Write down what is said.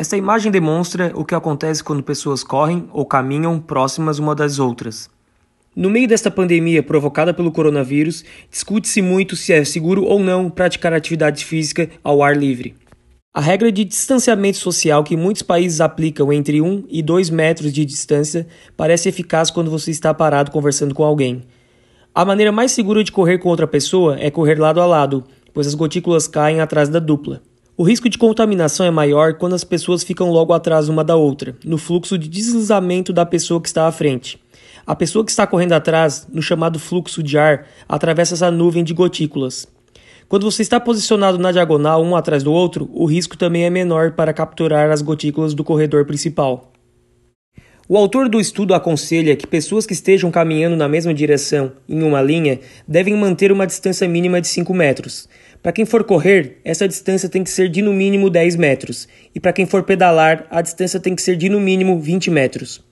Esta imagem demonstra o que acontece quando pessoas correm ou caminham próximas uma das outras. No meio desta pandemia provocada pelo coronavírus, discute-se muito se é seguro ou não praticar atividade física ao ar livre. A regra de distanciamento social que muitos países aplicam entre 1 e 2 metros de distância parece eficaz quando você está parado conversando com alguém. A maneira mais segura de correr com outra pessoa é correr lado a lado, pois as gotículas caem atrás da dupla. O risco de contaminação é maior quando as pessoas ficam logo atrás uma da outra, no fluxo de deslizamento da pessoa que está à frente. A pessoa que está correndo atrás, no chamado fluxo de ar, atravessa essa nuvem de gotículas. Quando você está posicionado na diagonal um atrás do outro, o risco também é menor para capturar as gotículas do corredor principal. O autor do estudo aconselha que pessoas que estejam caminhando na mesma direção, em uma linha, devem manter uma distância mínima de 5 metros. Para quem for correr, essa distância tem que ser de no mínimo 10 metros, e para quem for pedalar, a distância tem que ser de no mínimo 20 metros.